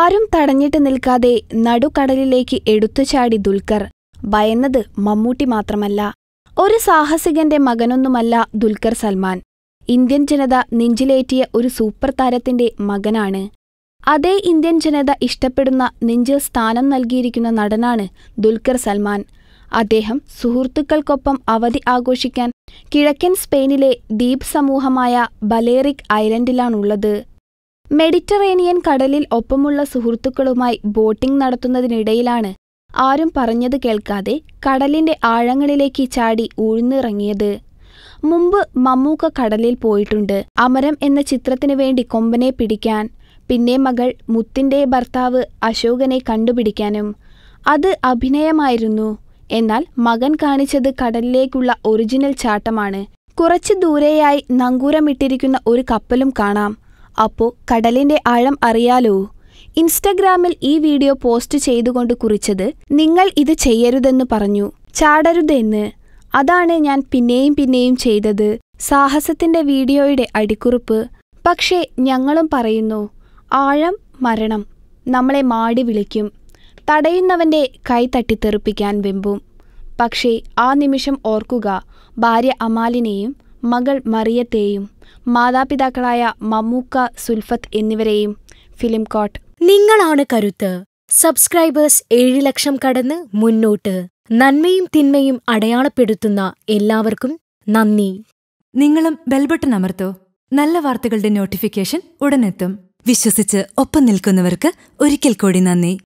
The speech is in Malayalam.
ആരും തടഞ്ഞിട്ട് നിൽക്കാതെ നടുക്കടലിലേക്ക് എടുത്തുചാടി ദുൽഖർ ഭയന്നത് മമ്മൂട്ടി മാത്രമല്ല ഒരു സാഹസികന്റെ മകനൊന്നുമല്ല ദുൽഖർ സൽമാൻ ഇന്ത്യൻ ജനത നെഞ്ചിലേറ്റിയ ഒരു സൂപ്പർ താരത്തിന്റെ മകനാണ് അതേ ഇന്ത്യൻ ജനത ഇഷ്ടപ്പെടുന്ന നെഞ്ചിൽ സ്ഥാനം നൽകിയിരിക്കുന്ന നടനാണ് ദുൽഖർ സൽമാൻ അദ്ദേഹം സുഹൃത്തുക്കൾക്കൊപ്പം അവധി ആഘോഷിക്കാൻ കിഴക്കൻ സ്പെയിനിലെ ദ്വീപ് സമൂഹമായ ബലേറിക് ഐലൻഡിലാണുള്ളത് മെഡിറ്ററേനിയൻ കടലിൽ ഒപ്പമുള്ള സുഹൃത്തുക്കളുമായി ബോട്ടിംഗ് നടത്തുന്നതിനിടയിലാണ് ആരും പറഞ്ഞത് കേൾക്കാതെ കടലിന്റെ ആഴങ്ങളിലേക്ക് ചാടി ഉഴുന്നിറങ്ങിയത് മുമ്പ് മമ്മൂക്ക കടലിൽ പോയിട്ടുണ്ട് അമരം എന്ന ചിത്രത്തിനു വേണ്ടി കൊമ്പനെ പിടിക്കാൻ പിന്നെ മകൾ മുത്തിന്റെ ഭർത്താവ് അശോകനെ കണ്ടുപിടിക്കാനും അത് അഭിനയമായിരുന്നു എന്നാൽ മകൻ കാണിച്ചത് കടലിലേക്കുള്ള ഒറിജിനൽ ചാട്ടമാണ് കുറച്ചു ദൂരെയായി നങ്കൂരമിട്ടിരിക്കുന്ന ഒരു കപ്പലും കാണാം അപ്പോ കടലിന്റെ ആഴം അറിയാലോ ഇൻസ്റ്റഗ്രാമിൽ ഈ വീഡിയോ പോസ്റ്റ് ചെയ്തുകൊണ്ട് കുറിച്ചത് നിങ്ങൾ ഇത് ചെയ്യരുതെന്ന് പറഞ്ഞു ചാടരുതെന്ന് അതാണ് ഞാൻ പിന്നെയും പിന്നെയും ചെയ്തത് സാഹസത്തിന്റെ വീഡിയോയുടെ അടിക്കുറിപ്പ് പക്ഷേ ഞങ്ങളും പറയുന്നു ആഴം മരണം നമ്മളെ മാടി വിളിക്കും തടയുന്നവന്റെ കൈ തട്ടിത്തെറിപ്പിക്കാൻ വെമ്പും പക്ഷേ ആ നിമിഷം ഓർക്കുക ഭാര്യ അമാലിനെയും മകൾ മറിയത്തെയും മാതാപിതാക്കളായ മമ്മൂക്ക സുൽഫത്ത് എന്നിവരെയും ഫിലിം കോട്ട് നിങ്ങളാണ് കരുത്ത് സബ്സ്ക്രൈബേഴ്സ് ഏഴ് ലക്ഷം കടന്ന് മുന്നോട്ട് നന്മയും തിന്മയും അടയാളപ്പെടുത്തുന്ന എല്ലാവർക്കും നന്ദി നിങ്ങളും ബെൽബട്ടൺ അമർത്തോ നല്ല വാർത്തകളുടെ നോട്ടിഫിക്കേഷൻ ഉടനെത്തും വിശ്വസിച്ച് ഒപ്പം നിൽക്കുന്നവർക്ക് ഒരിക്കൽ കൂടി നന്ദി